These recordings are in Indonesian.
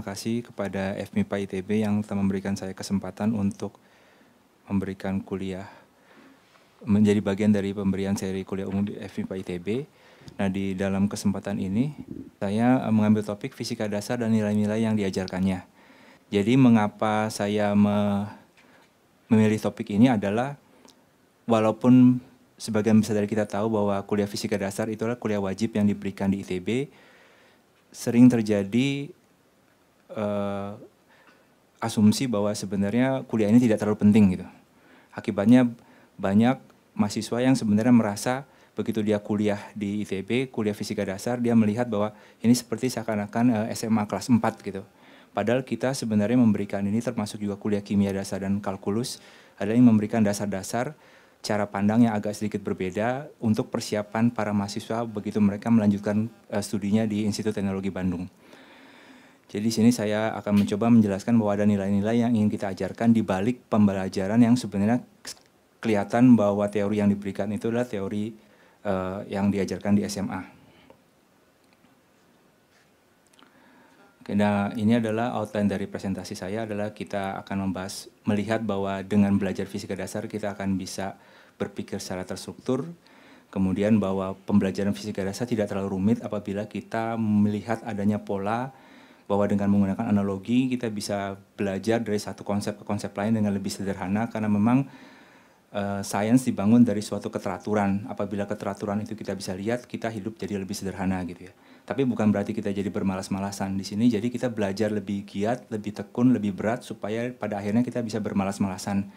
terima kasih kepada FMIPA ITB yang telah memberikan saya kesempatan untuk memberikan kuliah menjadi bagian dari pemberian seri kuliah umum di FMIPA ITB. Nah, di dalam kesempatan ini saya mengambil topik fisika dasar dan nilai-nilai yang diajarkannya. Jadi mengapa saya me memilih topik ini adalah walaupun sebagian besar dari kita tahu bahwa kuliah fisika dasar itulah kuliah wajib yang diberikan di ITB, sering terjadi uh, asumsi bahwa sebenarnya kuliah ini tidak terlalu penting gitu. Akibatnya banyak mahasiswa yang sebenarnya merasa begitu dia kuliah di ITB, kuliah fisika dasar, dia melihat bahwa ini seperti seakan-akan uh, eh, SMA kelas 4 gitu. Padahal kita sebenarnya memberikan ini termasuk juga kuliah kimia dasar dan kalkulus adalah yang memberikan dasar-dasar cara pandang yang agak sedikit berbeda untuk persiapan para mahasiswa begitu mereka melanjutkan eh, studinya di Institut Teknologi Bandung. Jadi di sini saya akan mencoba menjelaskan bahwa ada nilai-nilai yang ingin kita ajarkan di balik pembelajaran yang sebenarnya kelihatan bahwa teori yang diberikan itu adalah teori uh, yang diajarkan di SMA. Nah, ini adalah outline dari presentasi saya adalah kita akan membahas melihat bahwa dengan belajar fisika dasar kita akan bisa berpikir secara terstruktur. Kemudian bahwa pembelajaran fisika dasar tidak terlalu rumit apabila kita melihat adanya pola bahwa dengan menggunakan analogi kita bisa belajar dari satu konsep ke konsep lain dengan lebih sederhana karena memang uh, sains dibangun dari suatu keteraturan. Apabila keteraturan itu kita bisa lihat, kita hidup jadi lebih sederhana gitu ya. Tapi bukan berarti kita jadi bermalas-malasan di sini. Jadi kita belajar lebih giat, lebih tekun, lebih berat supaya pada akhirnya kita bisa bermalas-malasan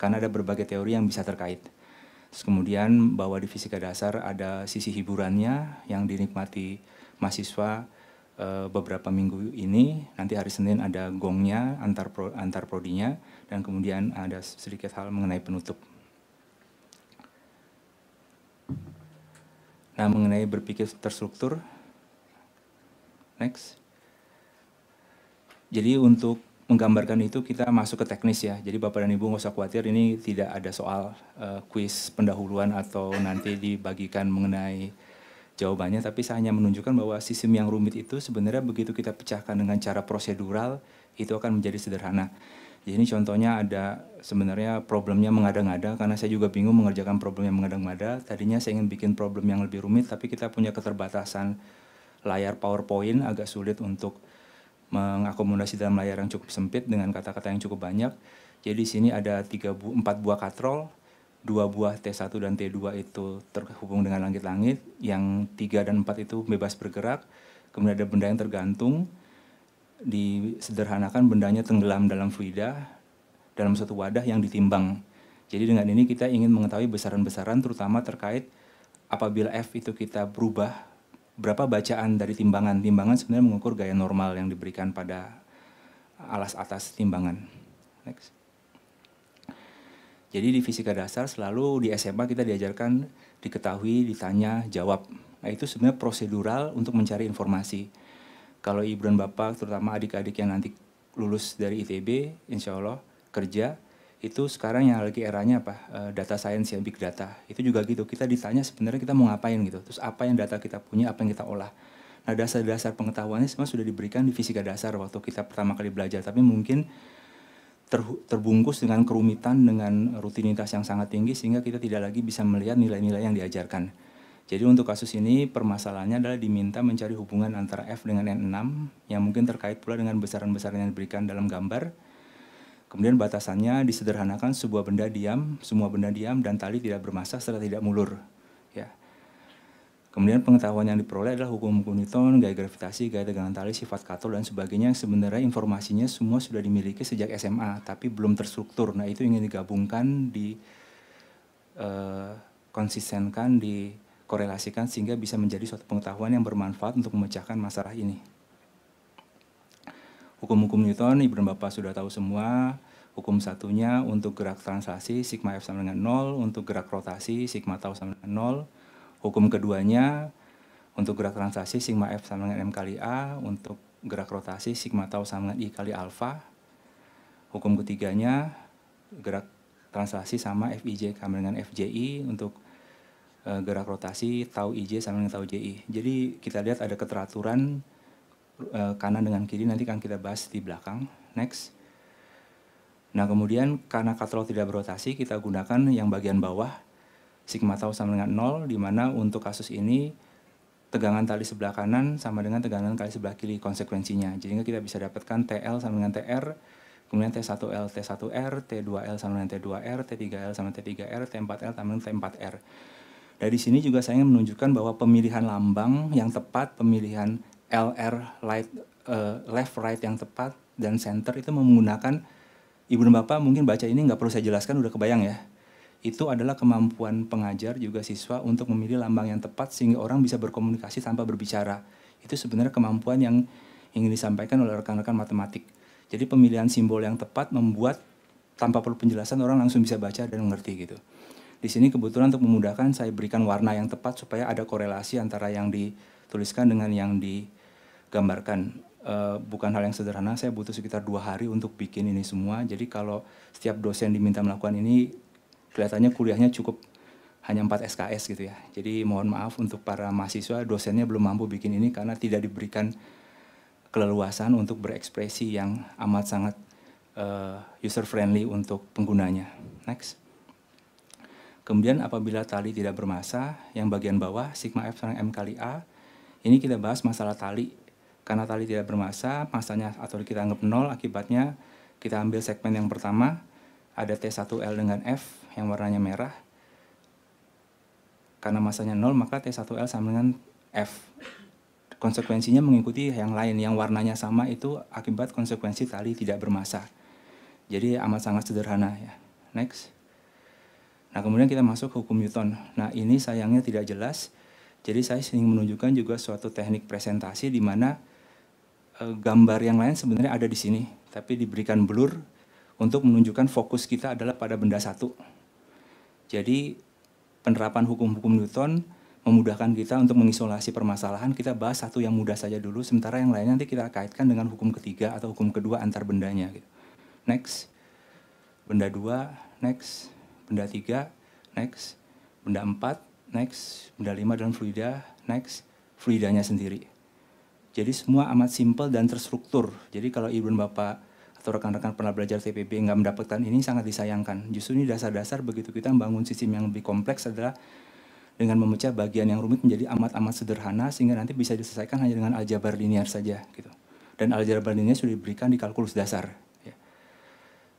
karena ada berbagai teori yang bisa terkait. Terus kemudian bahwa di fisika dasar ada sisi hiburannya yang dinikmati mahasiswa Eh, beberapa minggu ini nanti hari Senin ada gongnya antar pro, antar prodinya dan kemudian ada sedikit hal mengenai penutup. Nah, mengenai berpikir terstruktur next. Jadi untuk menggambarkan itu kita masuk ke teknis ya. Jadi Bapak dan Ibu nggak usah khawatir ini tidak ada soal eh, kuis pendahuluan atau nanti dibagikan mengenai jawabannya, tapi saya hanya menunjukkan bahwa sistem yang rumit itu sebenarnya begitu kita pecahkan dengan cara prosedural, itu akan menjadi sederhana. Jadi ini contohnya ada sebenarnya problemnya mengada-ngada karena saya juga bingung mengerjakan problem yang mengada-ngada. Tadinya saya ingin bikin problem yang lebih rumit tapi kita punya keterbatasan layar PowerPoint agak sulit untuk mengakomodasi dalam layar yang cukup sempit dengan kata-kata yang cukup banyak. Jadi di sini ada tiga bu empat buah katrol dua buah T1 dan T2 itu terhubung dengan langit-langit, yang tiga dan empat itu bebas bergerak, kemudian ada benda yang tergantung, disederhanakan bendanya tenggelam dalam fluida, dalam suatu wadah yang ditimbang. Jadi dengan ini kita ingin mengetahui besaran-besaran terutama terkait apabila F itu kita berubah, berapa bacaan dari timbangan. Timbangan sebenarnya mengukur gaya normal yang diberikan pada alas atas timbangan. Next. Jadi di fisika dasar selalu di SMA kita diajarkan diketahui, ditanya, jawab. Nah itu sebenarnya prosedural untuk mencari informasi. Kalau ibu dan bapak, terutama adik-adik yang nanti lulus dari ITB, insya Allah kerja, itu sekarang yang lagi eranya apa? Eh, data science yang big data. Itu juga gitu, kita ditanya sebenarnya kita mau ngapain gitu. Terus apa yang data kita punya, apa yang kita olah. Nah dasar-dasar pengetahuannya semua sudah diberikan di fisika dasar waktu kita pertama kali belajar. Tapi mungkin ter, terbungkus dengan kerumitan dengan rutinitas yang sangat tinggi sehingga kita tidak lagi bisa melihat nilai-nilai yang diajarkan. Jadi untuk kasus ini permasalahannya adalah diminta mencari hubungan antara F dengan N6 yang mungkin terkait pula dengan besaran-besaran yang diberikan dalam gambar. Kemudian batasannya disederhanakan sebuah benda diam, semua benda diam dan tali tidak bermassa serta tidak mulur. Ya. Kemudian pengetahuan yang diperoleh adalah hukum hukum Newton, gaya gravitasi, gaya tegangan tali, sifat katul dan sebagainya yang sebenarnya informasinya semua sudah dimiliki sejak SMA tapi belum terstruktur. Nah itu ingin digabungkan, di uh, konsistenkan, dikorelasikan sehingga bisa menjadi suatu pengetahuan yang bermanfaat untuk memecahkan masalah ini. Hukum-hukum Newton, Ibu dan Bapak sudah tahu semua. Hukum satunya untuk gerak translasi, sigma F sama dengan 0. Untuk gerak rotasi, sigma tau sama dengan 0 hukum keduanya untuk gerak transaksi sigma F sama dengan M kali A, untuk gerak rotasi sigma tau sama dengan I kali alfa. Hukum ketiganya gerak translasi sama Fij sama dengan Fji untuk uh, gerak rotasi tau ij sama dengan tau ji. Jadi kita lihat ada keteraturan uh, kanan dengan kiri nanti akan kita bahas di belakang. Next. Nah kemudian karena katrol tidak berotasi kita gunakan yang bagian bawah sigma tau sama dengan 0, di mana untuk kasus ini tegangan tali sebelah kanan sama dengan tegangan tali sebelah kiri konsekuensinya. Jadi kita bisa dapatkan TL sama dengan TR, kemudian T1L, T1R, T2L sama dengan T2R, T3L sama T3R, T4L sama dengan T4R. Dari sini juga saya ingin menunjukkan bahwa pemilihan lambang yang tepat, pemilihan LR light, uh, left right yang tepat dan center itu menggunakan ibu dan bapak mungkin baca ini nggak perlu saya jelaskan udah kebayang ya itu adalah kemampuan pengajar juga siswa untuk memilih lambang yang tepat sehingga orang bisa berkomunikasi tanpa berbicara. Itu sebenarnya kemampuan yang ingin disampaikan oleh rekan-rekan matematik. Jadi pemilihan simbol yang tepat membuat tanpa perlu penjelasan orang langsung bisa baca dan mengerti gitu. Di sini kebetulan untuk memudahkan saya berikan warna yang tepat supaya ada korelasi antara yang dituliskan dengan yang digambarkan. E, bukan hal yang sederhana. Saya butuh sekitar dua hari untuk bikin ini semua. Jadi kalau setiap dosen diminta melakukan ini, kelihatannya kuliahnya cukup hanya 4 SKS gitu ya. Jadi mohon maaf untuk para mahasiswa, dosennya belum mampu bikin ini karena tidak diberikan keleluasan untuk berekspresi yang amat sangat uh, eh, user friendly untuk penggunanya. Next. Kemudian apabila tali tidak bermasa, yang bagian bawah sigma F sama M kali A, ini kita bahas masalah tali. Karena tali tidak bermasa, masanya atau kita anggap nol, akibatnya kita ambil segmen yang pertama, ada T1L dengan F, yang warnanya merah karena masanya 0 maka T1L sama dengan F konsekuensinya mengikuti yang lain yang warnanya sama itu akibat konsekuensi tali tidak bermasa jadi amat sangat sederhana ya next nah kemudian kita masuk ke hukum Newton nah ini sayangnya tidak jelas jadi saya sering menunjukkan juga suatu teknik presentasi di mana e, gambar yang lain sebenarnya ada di sini tapi diberikan blur untuk menunjukkan fokus kita adalah pada benda satu jadi penerapan hukum-hukum Newton memudahkan kita untuk mengisolasi permasalahan, kita bahas satu yang mudah saja dulu, sementara yang lainnya nanti kita kaitkan dengan hukum ketiga atau hukum kedua antar bendanya. Gitu. Next, benda dua, next, benda tiga, next, benda empat, next, benda lima dan fluida, next, fluidanya sendiri. Jadi semua amat simpel dan terstruktur. Jadi kalau Ibu dan Bapak atau rekan-rekan pernah belajar TPB nggak mendapatkan ini sangat disayangkan. Justru ini dasar-dasar begitu kita membangun sistem yang lebih kompleks adalah dengan memecah bagian yang rumit menjadi amat-amat sederhana sehingga nanti bisa diselesaikan hanya dengan aljabar linear saja gitu. Dan aljabar linear sudah diberikan di kalkulus dasar. Ya.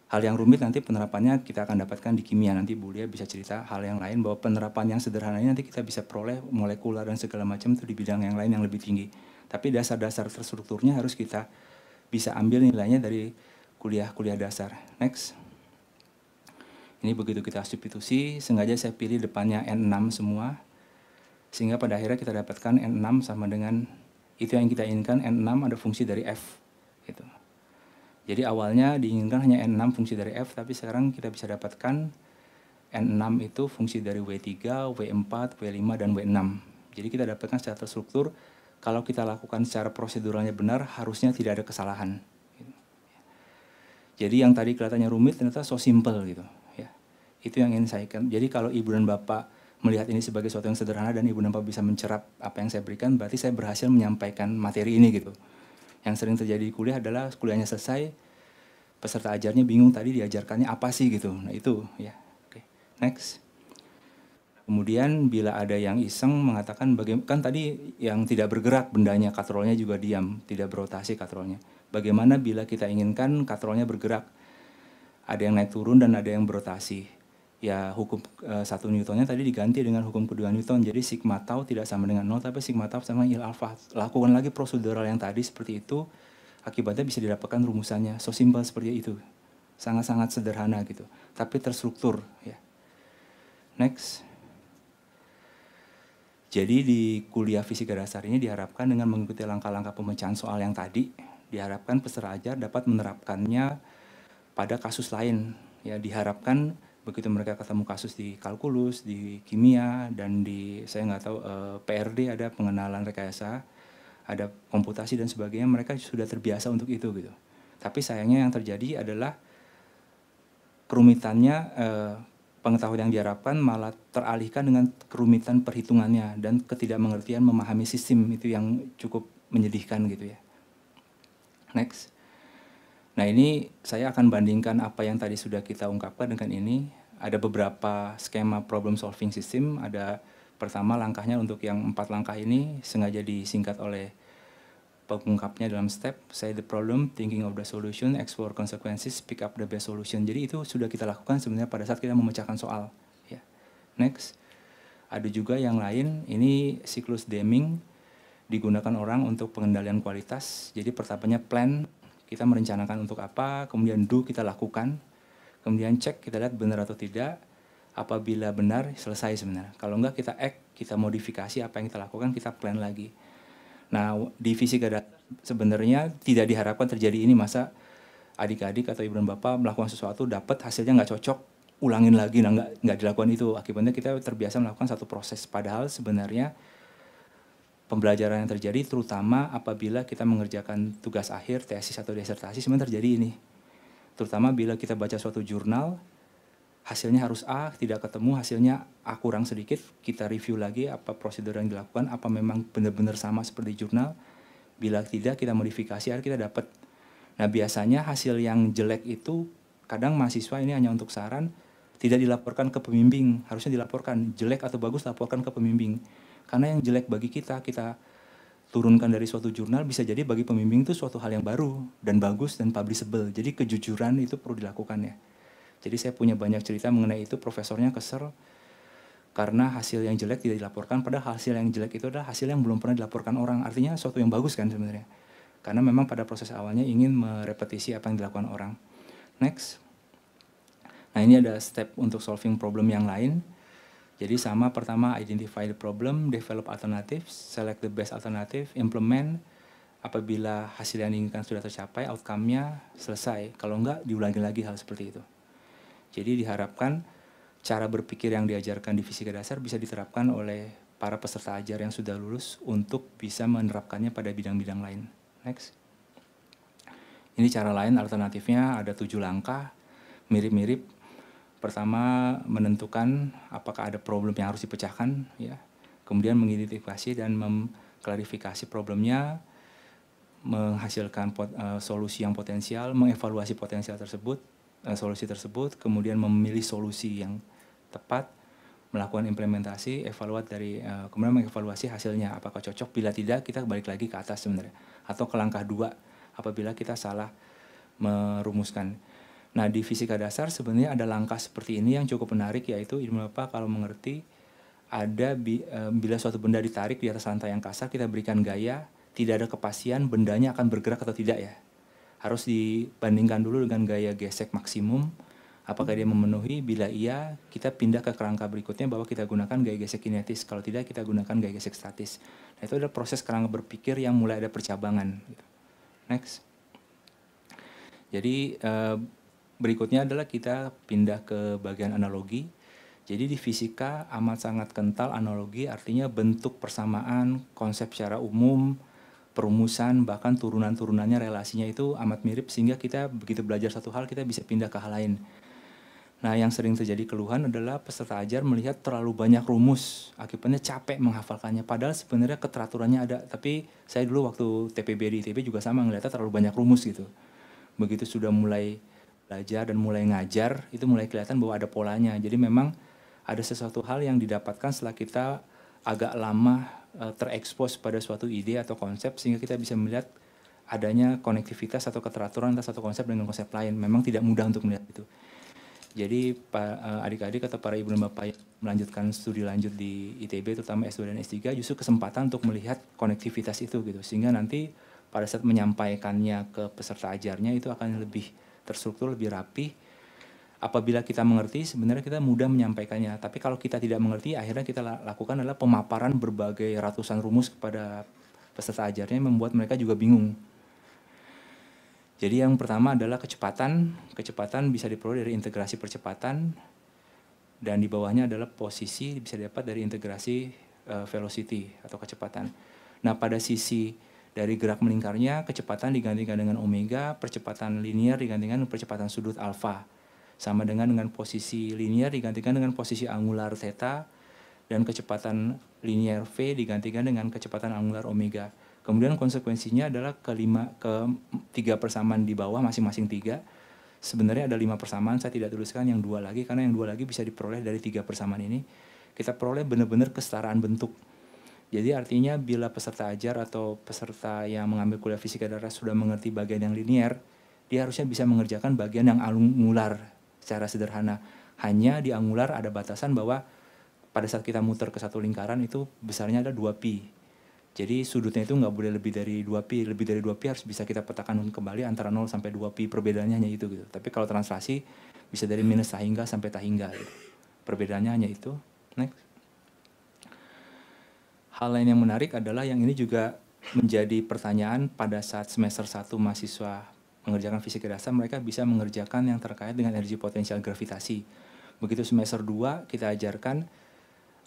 Hal yang rumit nanti penerapannya kita akan dapatkan di kimia nanti bu lia bisa cerita hal yang lain bahwa penerapan yang sederhana ini nanti kita bisa peroleh molekular dan segala macam itu di bidang yang lain yang lebih tinggi. Tapi dasar-dasar terstrukturnya harus kita bisa ambil nilainya dari kuliah-kuliah dasar. Next. Ini begitu kita substitusi, sengaja saya pilih depannya N6 semua. Sehingga pada akhirnya kita dapatkan N6 sama dengan itu yang kita inginkan N6 ada fungsi dari F. Gitu. Jadi awalnya diinginkan hanya N6 fungsi dari F, tapi sekarang kita bisa dapatkan N6 itu fungsi dari W3, W4, W5, dan W6. Jadi kita dapatkan secara terstruktur, kalau kita lakukan secara proseduralnya benar, harusnya tidak ada kesalahan. Jadi yang tadi kelihatannya rumit ternyata so simple gitu. Ya. Itu yang ingin saya kan. Jadi kalau ibu dan bapak melihat ini sebagai sesuatu yang sederhana dan ibu dan bapak bisa mencerap apa yang saya berikan, berarti saya berhasil menyampaikan materi ini gitu. Yang sering terjadi di kuliah adalah kuliahnya selesai, peserta ajarnya bingung tadi diajarkannya apa sih gitu. Nah itu ya. Oke, okay. next. Kemudian bila ada yang iseng mengatakan bagaimana kan tadi yang tidak bergerak bendanya katrolnya juga diam, tidak berotasi katrolnya. Bagaimana bila kita inginkan katrolnya bergerak? Ada yang naik turun dan ada yang berotasi. Ya hukum e, satu Newtonnya tadi diganti dengan hukum kedua Newton. Jadi sigma tau tidak sama dengan nol, tapi sigma tau sama il alpha. Lakukan lagi prosedural yang tadi seperti itu, akibatnya bisa didapatkan rumusannya. So simple seperti itu. Sangat-sangat sederhana gitu. Tapi terstruktur. Ya. Next. Jadi di kuliah fisika dasar ini diharapkan dengan mengikuti langkah-langkah pemecahan soal yang tadi, Diharapkan peserta ajar dapat menerapkannya pada kasus lain. Ya, diharapkan begitu mereka ketemu kasus di kalkulus, di kimia, dan di saya nggak tahu eh, PRD ada pengenalan rekayasa, ada komputasi dan sebagainya, mereka sudah terbiasa untuk itu gitu. Tapi sayangnya yang terjadi adalah kerumitannya eh, pengetahuan yang diharapkan malah teralihkan dengan kerumitan perhitungannya dan ketidakmengertian memahami sistem itu yang cukup menyedihkan gitu ya. Next. Nah ini saya akan bandingkan apa yang tadi sudah kita ungkapkan dengan ini. Ada beberapa skema problem solving system. Ada pertama langkahnya untuk yang empat langkah ini sengaja disingkat oleh pengungkapnya dalam step say the problem, thinking of the solution, explore consequences, pick up the best solution. Jadi itu sudah kita lakukan sebenarnya pada saat kita memecahkan soal. Ya. Next, ada juga yang lain. Ini siklus Deming digunakan orang untuk pengendalian kualitas. Jadi pertamanya plan, kita merencanakan untuk apa, kemudian do kita lakukan, kemudian cek kita lihat benar atau tidak. Apabila benar, selesai sebenarnya. Kalau enggak kita act, kita modifikasi apa yang kita lakukan, kita plan lagi. Nah, divisi fisika sebenarnya tidak diharapkan terjadi ini masa adik-adik atau ibu dan bapak melakukan sesuatu dapat hasilnya nggak cocok ulangin lagi nah nggak nggak dilakukan itu akibatnya kita terbiasa melakukan satu proses padahal sebenarnya pembelajaran yang terjadi terutama apabila kita mengerjakan tugas akhir, tesis atau disertasi sebenarnya terjadi ini. Terutama bila kita baca suatu jurnal, hasilnya harus A, tidak ketemu hasilnya A kurang sedikit, kita review lagi apa prosedur yang dilakukan, apa memang benar-benar sama seperti jurnal. Bila tidak kita modifikasi akhirnya kita dapat. Nah, biasanya hasil yang jelek itu kadang mahasiswa ini hanya untuk saran tidak dilaporkan ke pembimbing, harusnya dilaporkan jelek atau bagus laporkan ke pembimbing karena yang jelek bagi kita, kita turunkan dari suatu jurnal bisa jadi bagi pembimbing itu suatu hal yang baru dan bagus dan publishable. Jadi kejujuran itu perlu dilakukan ya. Jadi saya punya banyak cerita mengenai itu profesornya keser karena hasil yang jelek tidak dilaporkan padahal hasil yang jelek itu adalah hasil yang belum pernah dilaporkan orang. Artinya suatu yang bagus kan sebenarnya. Karena memang pada proses awalnya ingin merepetisi apa yang dilakukan orang. Next. Nah, ini ada step untuk solving problem yang lain. Jadi sama pertama identify the problem, develop alternatif, select the best alternatif, implement. Apabila hasil yang diinginkan sudah tercapai, outcome-nya selesai. Kalau enggak, diulangi lagi hal seperti itu. Jadi diharapkan cara berpikir yang diajarkan di fisika dasar bisa diterapkan oleh para peserta ajar yang sudah lulus untuk bisa menerapkannya pada bidang-bidang lain. Next. Ini cara lain alternatifnya ada tujuh langkah mirip-mirip Pertama menentukan apakah ada problem yang harus dipecahkan, ya. Kemudian mengidentifikasi dan mengklarifikasi problemnya, menghasilkan pot, uh, solusi yang potensial, mengevaluasi potensial tersebut, uh, solusi tersebut, kemudian memilih solusi yang tepat, melakukan implementasi, evaluat dari uh, kemudian mengevaluasi hasilnya apakah cocok. Bila tidak, kita balik lagi ke atas sebenarnya atau ke langkah dua apabila kita salah merumuskan. Nah di fisika dasar sebenarnya ada langkah seperti ini yang cukup menarik yaitu ilmu apa kalau mengerti ada bi, e, bila suatu benda ditarik di atas lantai yang kasar kita berikan gaya tidak ada kepastian bendanya akan bergerak atau tidak ya harus dibandingkan dulu dengan gaya gesek maksimum apakah dia memenuhi bila iya kita pindah ke kerangka berikutnya bahwa kita gunakan gaya gesek kinetis kalau tidak kita gunakan gaya gesek statis nah itu adalah proses kerangka berpikir yang mulai ada percabangan gitu. next jadi e, berikutnya adalah kita pindah ke bagian analogi. Jadi di fisika amat sangat kental analogi artinya bentuk persamaan, konsep secara umum, perumusan bahkan turunan-turunannya relasinya itu amat mirip sehingga kita begitu belajar satu hal kita bisa pindah ke hal lain. Nah, yang sering terjadi keluhan adalah peserta ajar melihat terlalu banyak rumus, akibatnya capek menghafalkannya. Padahal sebenarnya keteraturannya ada, tapi saya dulu waktu TPB di ITB juga sama ngeliatnya terlalu banyak rumus gitu. Begitu sudah mulai belajar dan mulai ngajar itu mulai kelihatan bahwa ada polanya. Jadi memang ada sesuatu hal yang didapatkan setelah kita agak lama uh, terekspos pada suatu ide atau konsep sehingga kita bisa melihat adanya konektivitas atau keteraturan antara satu konsep dengan konsep lain. Memang tidak mudah untuk melihat itu. Jadi eh, adik-adik atau para ibu dan bapak yang melanjutkan studi lanjut di ITB terutama S2 dan S3 justru kesempatan untuk melihat konektivitas itu gitu sehingga nanti pada saat menyampaikannya ke peserta ajarnya itu akan lebih terstruktur, lebih rapi. Apabila kita mengerti, sebenarnya kita mudah menyampaikannya. Tapi kalau kita tidak mengerti, akhirnya kita lakukan adalah pemaparan berbagai ratusan rumus kepada peserta ajarnya membuat mereka juga bingung. Jadi yang pertama adalah kecepatan. Kecepatan bisa diperoleh dari integrasi percepatan dan di bawahnya adalah posisi bisa didapat dari integrasi uh, velocity atau kecepatan. Nah, pada sisi dari gerak melingkarnya, kecepatan digantikan dengan omega, percepatan linear digantikan dengan percepatan sudut alfa. Sama dengan dengan posisi linear digantikan dengan posisi angular theta, dan kecepatan linear v digantikan dengan kecepatan angular omega. Kemudian konsekuensinya adalah kelima ke tiga persamaan di bawah masing-masing tiga. Sebenarnya ada lima persamaan, saya tidak tuliskan yang dua lagi karena yang dua lagi bisa diperoleh dari tiga persamaan ini. Kita peroleh benar-benar kesetaraan bentuk jadi artinya bila peserta ajar atau peserta yang mengambil kuliah fisika darah sudah mengerti bagian yang linier, dia harusnya bisa mengerjakan bagian yang angular secara sederhana. Hanya di angular ada batasan bahwa pada saat kita muter ke satu lingkaran itu besarnya ada 2pi. Jadi sudutnya itu nggak boleh lebih dari 2pi, lebih dari 2pi harus bisa kita petakan kembali antara 0 sampai 2pi, perbedaannya hanya itu gitu. Tapi kalau translasi bisa dari minus tahingga sampai tahingga gitu. Perbedaannya hanya itu. Next. Hal lain yang menarik adalah yang ini juga menjadi pertanyaan pada saat semester 1 mahasiswa mengerjakan fisika dasar mereka bisa mengerjakan yang terkait dengan energi potensial gravitasi. Begitu semester 2 kita ajarkan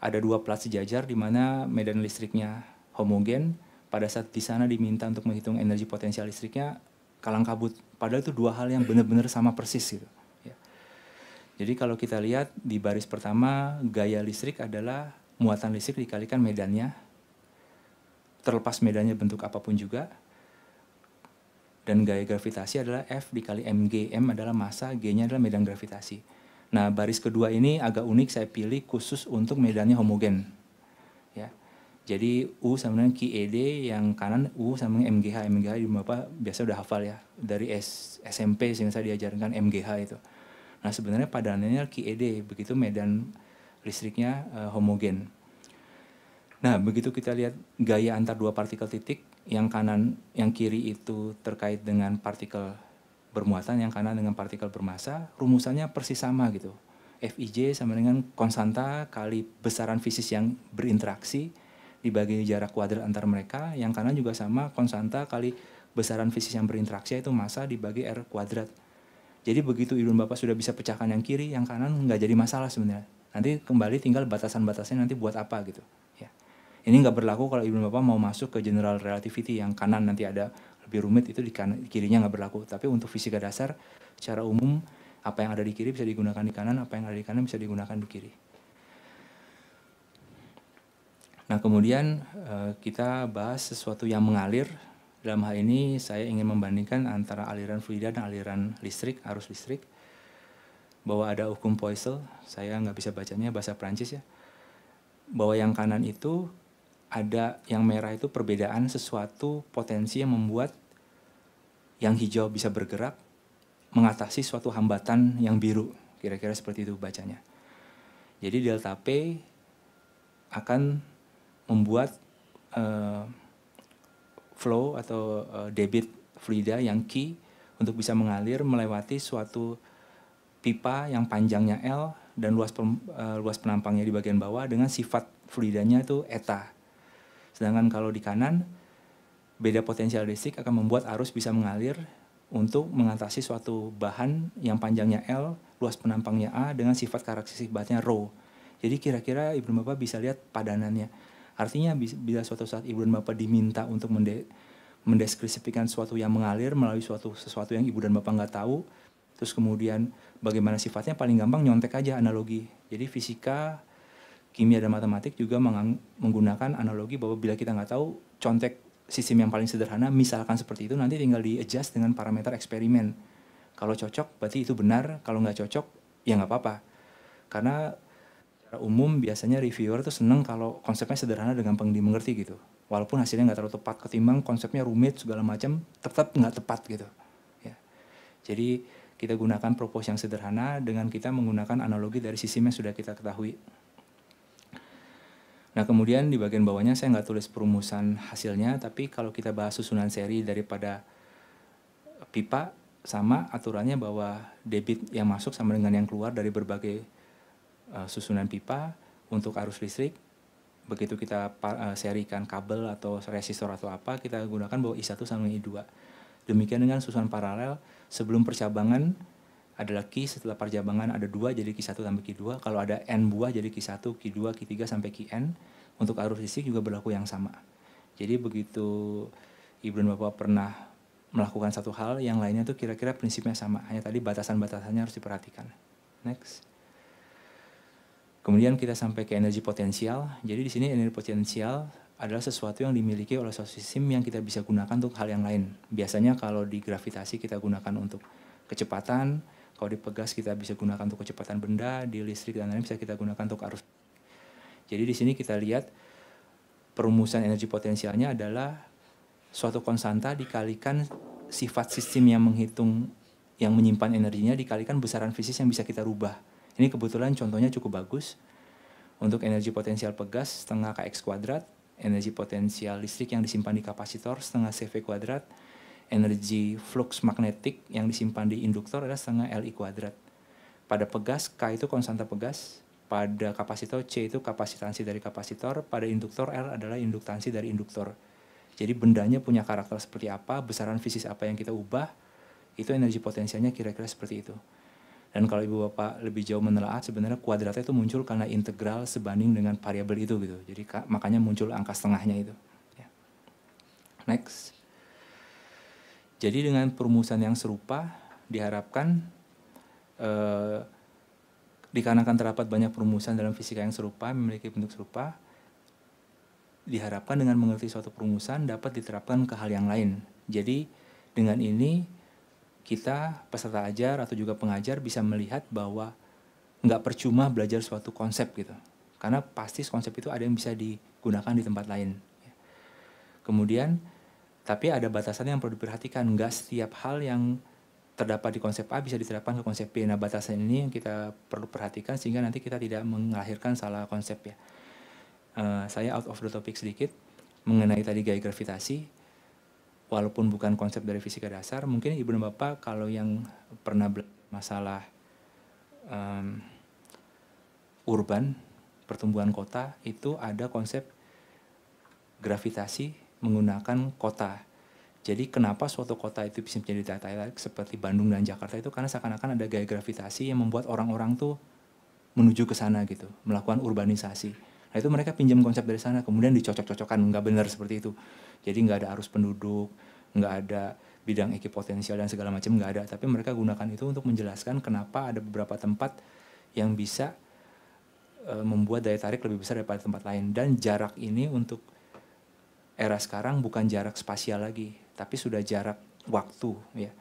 ada dua plat sejajar di mana medan listriknya homogen. Pada saat di sana diminta untuk menghitung energi potensial listriknya kalang kabut. Padahal itu dua hal yang benar-benar sama persis gitu. Ya. Jadi kalau kita lihat di baris pertama gaya listrik adalah muatan listrik dikalikan medannya, terlepas medannya bentuk apapun juga, dan gaya gravitasi adalah F dikali mg, m adalah massa, g-nya adalah medan gravitasi. Nah, baris kedua ini agak unik saya pilih khusus untuk medannya homogen. Ya. Jadi U sama dengan QED, yang kanan U sama dengan MGH. MGH di Bapak biasa udah hafal ya, dari S, SMP sehingga saya diajarkan MGH itu. Nah, sebenarnya padanannya QED, begitu medan listriknya uh, homogen. Nah, begitu kita lihat gaya antar dua partikel titik, yang kanan, yang kiri itu terkait dengan partikel bermuatan, yang kanan dengan partikel bermasa, rumusannya persis sama gitu. Fij sama dengan konstanta kali besaran fisis yang berinteraksi dibagi jarak kuadrat antar mereka, yang kanan juga sama konstanta kali besaran fisis yang berinteraksi itu masa dibagi r kuadrat. Jadi begitu ilmu Bapak sudah bisa pecahkan yang kiri, yang kanan nggak jadi masalah sebenarnya. Nanti kembali tinggal batasan-batasnya nanti buat apa gitu. Ya. Ini nggak berlaku kalau ibu bapak mau masuk ke general relativity yang kanan nanti ada lebih rumit itu di kanan, kirinya nggak berlaku. Tapi untuk fisika dasar secara umum apa yang ada di kiri bisa digunakan di kanan, apa yang ada di kanan bisa digunakan di kiri. Nah kemudian eh, kita bahas sesuatu yang mengalir. Dalam hal ini saya ingin membandingkan antara aliran fluida dan aliran listrik, arus listrik bahwa ada hukum Poisel, saya nggak bisa bacanya bahasa Prancis ya, bahwa yang kanan itu ada yang merah itu perbedaan sesuatu potensi yang membuat yang hijau bisa bergerak mengatasi suatu hambatan yang biru. Kira-kira seperti itu bacanya. Jadi delta P akan membuat uh, flow atau uh, debit fluida yang key untuk bisa mengalir melewati suatu pipa yang panjangnya L dan luas pem, uh, luas penampangnya di bagian bawah dengan sifat fluidanya itu eta. Sedangkan kalau di kanan beda potensial listrik akan membuat arus bisa mengalir untuk mengatasi suatu bahan yang panjangnya L, luas penampangnya A dengan sifat karakteristik bahannya rho. Jadi kira-kira Ibu dan Bapak bisa lihat padanannya. Artinya bila suatu saat Ibu dan Bapak diminta untuk mende mendeskripsikan suatu yang mengalir melalui suatu sesuatu yang Ibu dan Bapak nggak tahu, Terus kemudian bagaimana sifatnya paling gampang nyontek aja analogi. Jadi fisika, kimia dan matematik juga menggunakan analogi bahwa bila kita nggak tahu contek sistem yang paling sederhana misalkan seperti itu nanti tinggal di adjust dengan parameter eksperimen. Kalau cocok berarti itu benar, kalau nggak cocok ya nggak apa-apa. Karena secara umum biasanya reviewer tuh seneng kalau konsepnya sederhana dengan dimengerti gitu. Walaupun hasilnya nggak terlalu tepat ketimbang konsepnya rumit segala macam tetap nggak tepat gitu. Ya. Jadi kita gunakan propos yang sederhana dengan kita menggunakan analogi dari sisi yang sudah kita ketahui. Nah kemudian di bagian bawahnya saya nggak tulis perumusan hasilnya, tapi kalau kita bahas susunan seri daripada pipa, sama aturannya bahwa debit yang masuk sama dengan yang keluar dari berbagai uh, susunan pipa untuk arus listrik, begitu kita uh, serikan kabel atau resistor atau apa, kita gunakan bahwa I1 sama I2. Demikian dengan susunan paralel sebelum percabangan adalah Ki, setelah percabangan ada dua jadi ki 1 sampai ki 2 Kalau ada N buah jadi ki 1 ki 2 ki 3 sampai n Untuk arus listrik juga berlaku yang sama. Jadi begitu Ibu dan Bapak pernah melakukan satu hal, yang lainnya tuh kira-kira prinsipnya sama. Hanya tadi batasan-batasannya harus diperhatikan. Next. Kemudian kita sampai ke energi potensial. Jadi di sini energi potensial adalah sesuatu yang dimiliki oleh suatu sistem yang kita bisa gunakan untuk hal yang lain. Biasanya kalau di gravitasi kita gunakan untuk kecepatan, kalau di pegas kita bisa gunakan untuk kecepatan benda, di listrik dan lain-lain bisa kita gunakan untuk arus. Jadi di sini kita lihat perumusan energi potensialnya adalah suatu konstanta dikalikan sifat sistem yang menghitung yang menyimpan energinya dikalikan besaran fisik yang bisa kita rubah. Ini kebetulan contohnya cukup bagus. Untuk energi potensial pegas setengah kx kuadrat energi potensial listrik yang disimpan di kapasitor setengah CV kuadrat, energi flux magnetik yang disimpan di induktor adalah setengah LI kuadrat. Pada pegas, K itu konstanta pegas, pada kapasitor C itu kapasitansi dari kapasitor, pada induktor L adalah induktansi dari induktor. Jadi bendanya punya karakter seperti apa, besaran fisik apa yang kita ubah, itu energi potensialnya kira-kira seperti itu. Dan kalau ibu bapak lebih jauh menelaah sebenarnya kuadratnya itu muncul karena integral sebanding dengan variabel itu gitu. Jadi makanya muncul angka setengahnya itu. Ya. Next. Jadi dengan perumusan yang serupa diharapkan eh, dikarenakan terdapat banyak perumusan dalam fisika yang serupa memiliki bentuk serupa diharapkan dengan mengerti suatu perumusan dapat diterapkan ke hal yang lain. Jadi dengan ini kita peserta ajar atau juga pengajar bisa melihat bahwa nggak percuma belajar suatu konsep gitu karena pasti konsep itu ada yang bisa digunakan di tempat lain kemudian tapi ada batasan yang perlu diperhatikan nggak setiap hal yang terdapat di konsep A bisa diterapkan ke konsep B nah batasan ini yang kita perlu perhatikan sehingga nanti kita tidak mengakhirkan salah konsep ya uh, saya out of the topic sedikit mengenai tadi gaya gravitasi walaupun bukan konsep dari fisika dasar, mungkin ibu dan bapak kalau yang pernah masalah um, urban pertumbuhan kota itu ada konsep gravitasi menggunakan kota. Jadi kenapa suatu kota itu bisa menjadi data seperti Bandung dan Jakarta itu karena seakan-akan ada gaya gravitasi yang membuat orang-orang tuh menuju ke sana gitu, melakukan urbanisasi. Nah itu mereka pinjam konsep dari sana, kemudian dicocok-cocokkan, nggak benar seperti itu. Jadi nggak ada arus penduduk, nggak ada bidang ekipotensial dan segala macam nggak ada. Tapi mereka gunakan itu untuk menjelaskan kenapa ada beberapa tempat yang bisa e, membuat daya tarik lebih besar daripada tempat lain. Dan jarak ini untuk era sekarang bukan jarak spasial lagi, tapi sudah jarak waktu ya.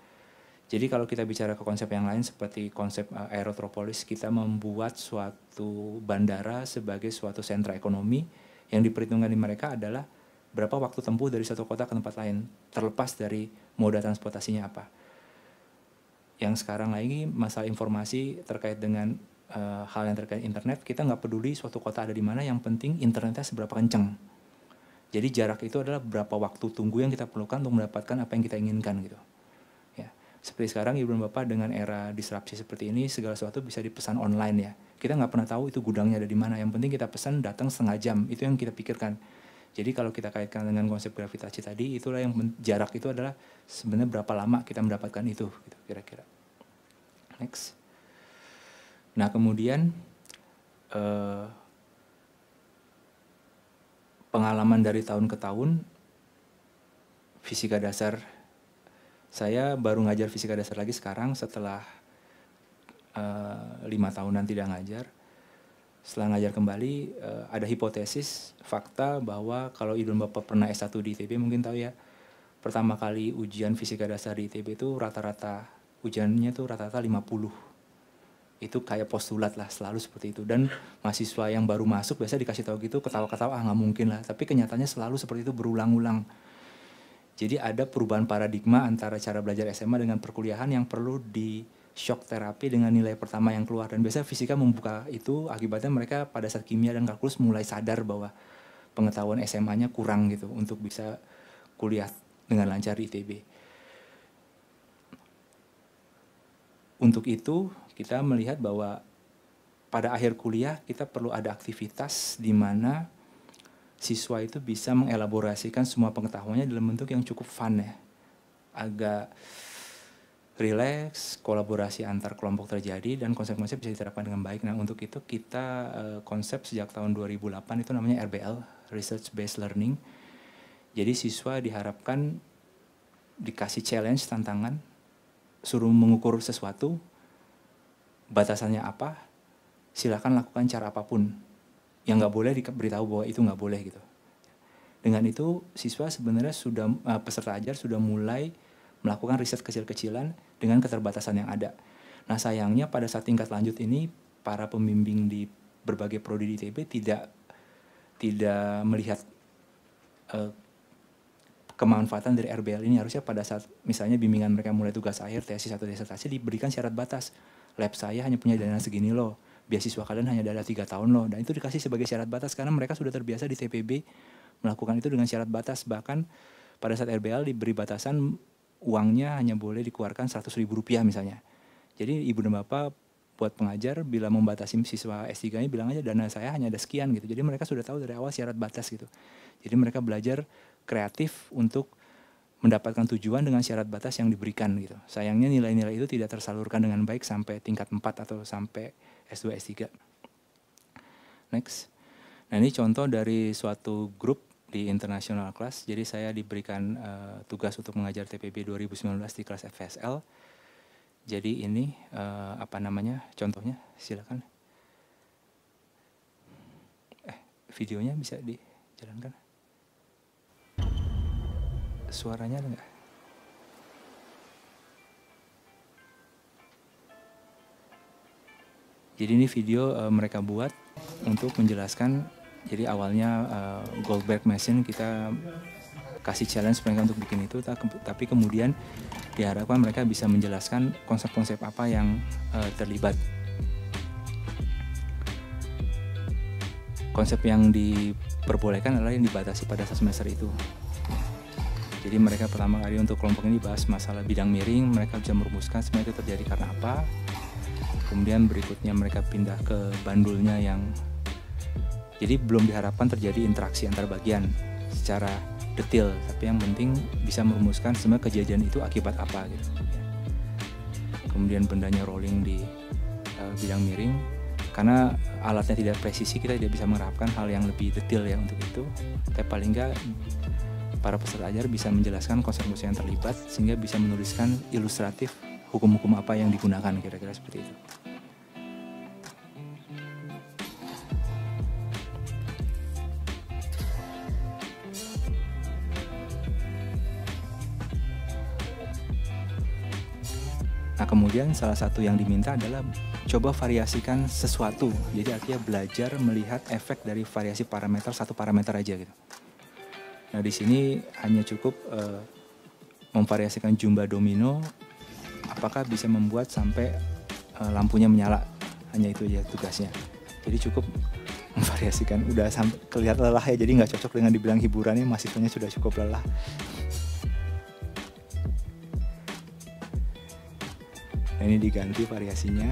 Jadi kalau kita bicara ke konsep yang lain seperti konsep uh, aerotropolis, kita membuat suatu bandara sebagai suatu sentra ekonomi yang diperhitungkan di mereka adalah berapa waktu tempuh dari satu kota ke tempat lain, terlepas dari moda transportasinya apa. Yang sekarang lagi masalah informasi terkait dengan uh, hal yang terkait internet, kita nggak peduli suatu kota ada di mana, yang penting internetnya seberapa kencang. Jadi jarak itu adalah berapa waktu tunggu yang kita perlukan untuk mendapatkan apa yang kita inginkan gitu. Ya. Seperti sekarang ibu dan bapak dengan era disrupsi seperti ini segala sesuatu bisa dipesan online ya. Kita nggak pernah tahu itu gudangnya ada di mana. Yang penting kita pesan datang setengah jam itu yang kita pikirkan jadi kalau kita kaitkan dengan konsep gravitasi tadi, itulah yang jarak itu adalah sebenarnya berapa lama kita mendapatkan itu, kira gitu, kira-kira. Next. Nah kemudian eh, pengalaman dari tahun ke tahun fisika dasar saya baru ngajar fisika dasar lagi sekarang setelah eh, lima tahunan tidak ngajar setelah ngajar kembali uh, ada hipotesis fakta bahwa kalau idul bapak pernah S1 di ITB mungkin tahu ya pertama kali ujian fisika dasar di ITB itu rata-rata ujiannya tuh rata-rata 50 itu kayak postulat lah selalu seperti itu dan mahasiswa yang baru masuk biasa dikasih tahu gitu ketawa-ketawa ah nggak mungkin lah tapi kenyataannya selalu seperti itu berulang-ulang jadi ada perubahan paradigma antara cara belajar SMA dengan perkuliahan yang perlu di shock terapi dengan nilai pertama yang keluar dan biasanya fisika membuka itu akibatnya mereka pada saat kimia dan kalkulus mulai sadar bahwa pengetahuan SMA-nya kurang gitu untuk bisa kuliah dengan lancar di ITB. Untuk itu kita melihat bahwa pada akhir kuliah kita perlu ada aktivitas di mana siswa itu bisa mengelaborasikan semua pengetahuannya dalam bentuk yang cukup fun ya. Agak relax, kolaborasi antar kelompok terjadi dan konsep-konsep bisa diterapkan dengan baik. Nah, untuk itu kita uh, konsep sejak tahun 2008 itu namanya RBL, research based learning. Jadi siswa diharapkan dikasih challenge tantangan, suruh mengukur sesuatu, batasannya apa, silakan lakukan cara apapun. Yang nggak boleh diberitahu bahwa itu nggak boleh gitu. Dengan itu siswa sebenarnya sudah uh, peserta ajar sudah mulai melakukan riset kecil-kecilan dengan keterbatasan yang ada. Nah sayangnya pada saat tingkat lanjut ini para pembimbing di berbagai prodi di ITB tidak tidak melihat uh, kemanfaatan dari RBL ini harusnya pada saat misalnya bimbingan mereka mulai tugas akhir tesis atau disertasi diberikan syarat batas lab saya hanya punya dana segini loh beasiswa kalian hanya dana tiga tahun loh dan itu dikasih sebagai syarat batas karena mereka sudah terbiasa di TPB melakukan itu dengan syarat batas bahkan pada saat RBL diberi batasan uangnya hanya boleh dikeluarkan 100 ribu rupiah misalnya. Jadi ibu dan bapak buat pengajar bila membatasi siswa s 3 ini bilang aja dana saya hanya ada sekian gitu. Jadi mereka sudah tahu dari awal syarat batas gitu. Jadi mereka belajar kreatif untuk mendapatkan tujuan dengan syarat batas yang diberikan gitu. Sayangnya nilai-nilai itu tidak tersalurkan dengan baik sampai tingkat 4 atau sampai S2 S3. Next. Nah, ini contoh dari suatu grup di international class. Jadi saya diberikan uh, tugas untuk mengajar TPB 2019 di kelas FSL. Jadi ini uh, apa namanya contohnya? Silakan. Eh, videonya bisa dijalankan? Suaranya ada Jadi ini video uh, mereka buat untuk menjelaskan jadi awalnya uh, Goldberg Machine kita kasih challenge mereka untuk bikin itu, tapi kemudian diharapkan mereka bisa menjelaskan konsep-konsep apa yang uh, terlibat. Konsep yang diperbolehkan adalah yang dibatasi pada semester itu. Jadi mereka pertama kali untuk kelompok ini bahas masalah bidang miring, mereka bisa merumuskan sebenarnya itu terjadi karena apa. Kemudian berikutnya mereka pindah ke bandulnya yang jadi belum diharapkan terjadi interaksi antar bagian secara detail, tapi yang penting bisa merumuskan semua kejadian itu akibat apa gitu. Kemudian bendanya rolling di uh, bidang miring, karena alatnya tidak presisi kita tidak bisa menerapkan hal yang lebih detail ya untuk itu tapi paling nggak para peserta ajar bisa menjelaskan konsekuensi yang terlibat sehingga bisa menuliskan ilustratif hukum-hukum apa yang digunakan kira-kira seperti itu. Kemudian salah satu yang diminta adalah coba variasikan sesuatu. Jadi artinya belajar melihat efek dari variasi parameter satu parameter aja gitu. Nah di sini hanya cukup uh, memvariasikan jumlah domino. Apakah bisa membuat sampai uh, lampunya menyala? Hanya itu aja tugasnya. Jadi cukup memvariasikan. Udah sampai kelihatan lelah ya. Jadi nggak cocok dengan dibilang hiburan hiburannya. Mahasiswanya sudah cukup lelah. nah, ini diganti variasinya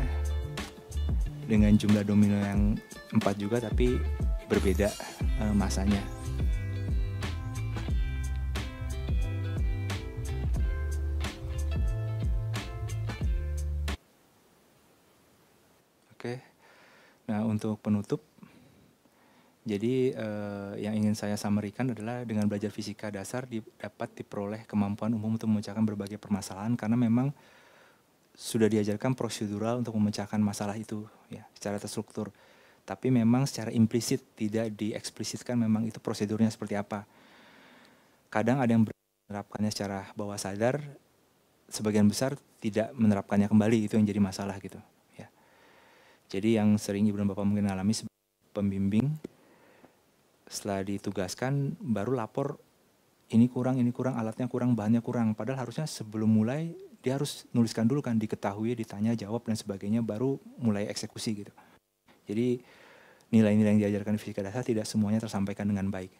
dengan jumlah domino yang empat juga tapi berbeda e, masanya oke nah untuk penutup jadi eh, yang ingin saya samerikan adalah dengan belajar fisika dasar di, dapat diperoleh kemampuan umum untuk memecahkan berbagai permasalahan karena memang sudah diajarkan prosedural untuk memecahkan masalah itu ya secara terstruktur. Tapi memang secara implisit tidak dieksplisitkan memang itu prosedurnya seperti apa. Kadang ada yang menerapkannya secara bawah sadar, sebagian besar tidak menerapkannya kembali itu yang jadi masalah gitu ya. Jadi yang sering ibu dan bapak mungkin alami pembimbing setelah ditugaskan baru lapor ini kurang ini kurang alatnya kurang bahannya kurang padahal harusnya sebelum mulai dia harus nuliskan dulu kan diketahui ditanya jawab dan sebagainya baru mulai eksekusi gitu jadi nilai-nilai yang diajarkan di fisika dasar tidak semuanya tersampaikan dengan baik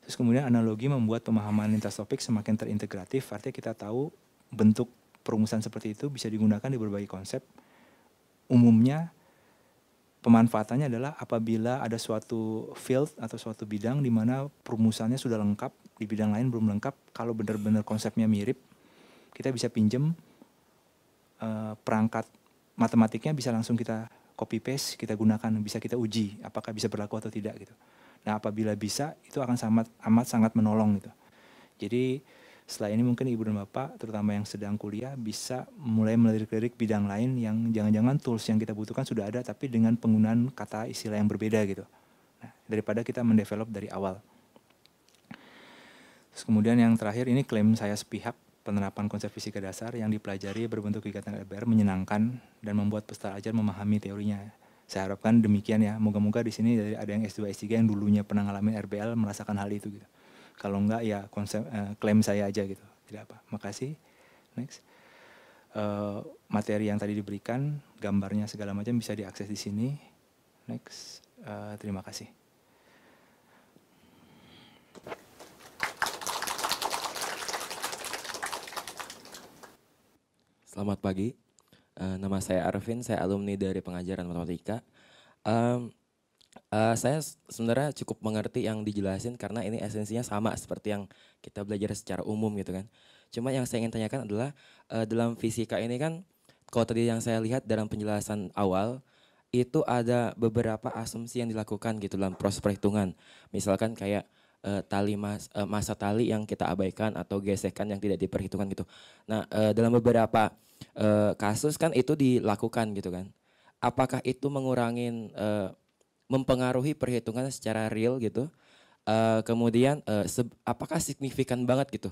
terus kemudian analogi membuat pemahaman lintas topik semakin terintegratif artinya kita tahu bentuk perumusan seperti itu bisa digunakan di berbagai konsep umumnya pemanfaatannya adalah apabila ada suatu field atau suatu bidang di mana perumusannya sudah lengkap di bidang lain belum lengkap kalau benar-benar konsepnya mirip kita bisa pinjem uh, eh, perangkat matematiknya bisa langsung kita copy paste, kita gunakan, bisa kita uji apakah bisa berlaku atau tidak gitu. Nah, apabila bisa itu akan sangat amat sangat menolong gitu. Jadi setelah ini mungkin ibu dan bapak terutama yang sedang kuliah bisa mulai melirik-lirik bidang lain yang jangan-jangan tools yang kita butuhkan sudah ada tapi dengan penggunaan kata istilah yang berbeda gitu nah, daripada kita mendevelop dari awal Terus kemudian yang terakhir ini klaim saya sepihak penerapan konsep fisika dasar yang dipelajari berbentuk kegiatan LBR menyenangkan dan membuat peserta ajar memahami teorinya. Saya harapkan demikian ya. Moga-moga di sini ada yang S2, S3 yang dulunya pernah ngalamin RBL merasakan hal itu gitu. Kalau enggak ya konsep uh, klaim saya aja gitu. Tidak apa. Makasih. Next. Uh, materi yang tadi diberikan, gambarnya segala macam bisa diakses di sini. Next. Uh, terima kasih. Selamat pagi. Uh, nama saya Arvin, saya alumni dari pengajaran matematika. Um, uh, saya sebenarnya cukup mengerti yang dijelasin karena ini esensinya sama seperti yang kita belajar secara umum gitu kan. Cuma yang saya ingin tanyakan adalah uh, dalam fisika ini kan kalau tadi yang saya lihat dalam penjelasan awal itu ada beberapa asumsi yang dilakukan gitu dalam proses perhitungan. Misalkan kayak uh, tali mas, uh, masa tali yang kita abaikan atau gesekan yang tidak diperhitungkan gitu. Nah, uh, dalam beberapa uh, kasus kan itu dilakukan gitu kan. Apakah itu mengurangi uh, mempengaruhi perhitungan secara real gitu? Uh, kemudian uh, apakah signifikan banget gitu?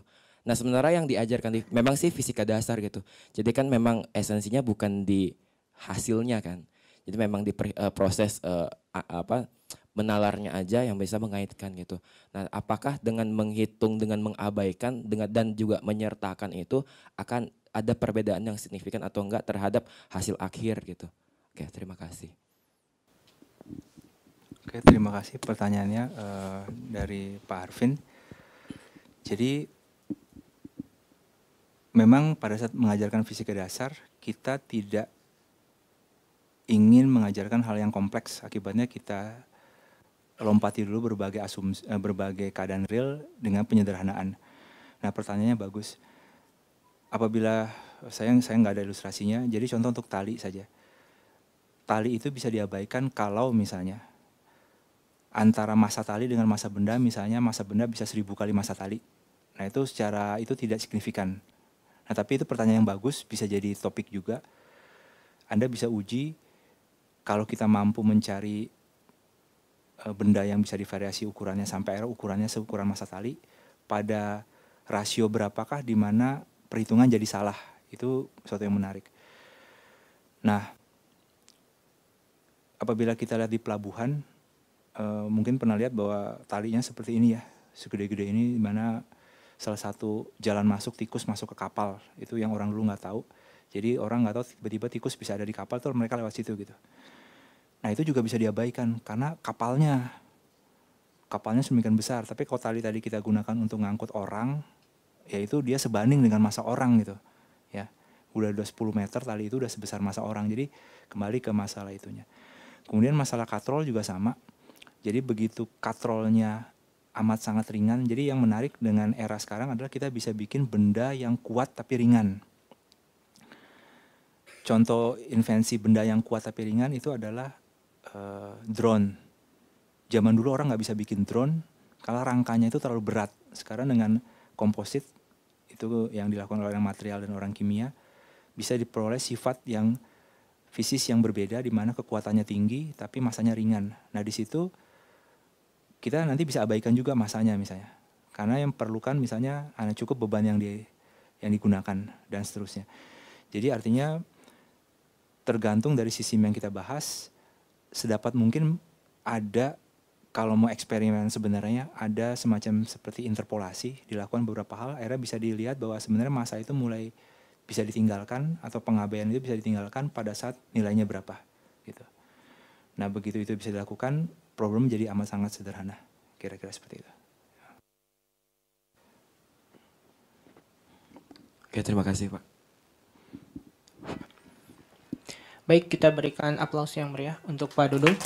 Nah, sementara yang diajarkan di memang sih fisika dasar gitu. Jadi kan memang esensinya bukan di hasilnya kan. Jadi memang di proses uh, apa menalarnya aja yang bisa mengaitkan gitu. Nah, apakah dengan menghitung, dengan mengabaikan, dengan dan juga menyertakan itu akan ada perbedaan yang signifikan atau enggak terhadap hasil akhir gitu? Oke, terima kasih. Oke, terima kasih pertanyaannya uh, dari Pak Arvin. Jadi memang pada saat mengajarkan fisika dasar kita tidak ingin mengajarkan hal yang kompleks. Akibatnya kita lompati dulu berbagai asumsi, eh, berbagai keadaan real dengan penyederhanaan. Nah pertanyaannya bagus. Apabila saya saya nggak ada ilustrasinya, jadi contoh untuk tali saja. Tali itu bisa diabaikan kalau misalnya antara masa tali dengan masa benda, misalnya masa benda bisa seribu kali masa tali. Nah itu secara itu tidak signifikan. Nah tapi itu pertanyaan yang bagus, bisa jadi topik juga. Anda bisa uji kalau kita mampu mencari Eh, benda yang bisa divariasi ukurannya sampai akhirnya ukurannya seukuran masa tali pada rasio berapakah di mana perhitungan jadi salah itu sesuatu yang menarik. Nah, apabila kita lihat di pelabuhan e, mungkin pernah lihat bahwa talinya seperti ini ya segede-gede ini di mana salah satu jalan masuk tikus masuk ke kapal itu yang orang dulu nggak tahu. Jadi orang nggak tahu tiba-tiba tikus bisa ada di kapal tuh mereka lewat situ gitu. Nah itu juga bisa diabaikan karena kapalnya kapalnya semikian besar. Tapi kalau tali tadi kita gunakan untuk ngangkut orang, yaitu dia sebanding dengan masa orang gitu. Ya, udah dua 10 meter tali itu udah sebesar masa orang. Jadi kembali ke masalah itunya. Kemudian masalah katrol juga sama. Jadi begitu katrolnya amat sangat ringan. Jadi yang menarik dengan era sekarang adalah kita bisa bikin benda yang kuat tapi ringan. Contoh invensi benda yang kuat tapi ringan itu adalah uh, drone. Zaman dulu orang nggak bisa bikin drone karena rangkanya itu terlalu berat. Sekarang dengan komposit itu yang dilakukan oleh orang material dan orang kimia bisa diperoleh sifat yang fisik yang berbeda di mana kekuatannya tinggi tapi masanya ringan. Nah, di situ kita nanti bisa abaikan juga masanya misalnya. Karena yang perlukan misalnya hanya cukup beban yang di yang digunakan dan seterusnya. Jadi artinya tergantung dari sisi yang kita bahas sedapat mungkin ada kalau mau eksperimen sebenarnya ada semacam seperti interpolasi dilakukan beberapa hal akhirnya bisa dilihat bahwa sebenarnya masa itu mulai bisa ditinggalkan atau pengabaian itu bisa ditinggalkan pada saat nilainya berapa gitu. Nah begitu itu bisa dilakukan problem jadi amat sangat sederhana kira-kira seperti itu. Oke terima kasih Pak. Baik, kita berikan aplaus yang meriah untuk Pak Dudung.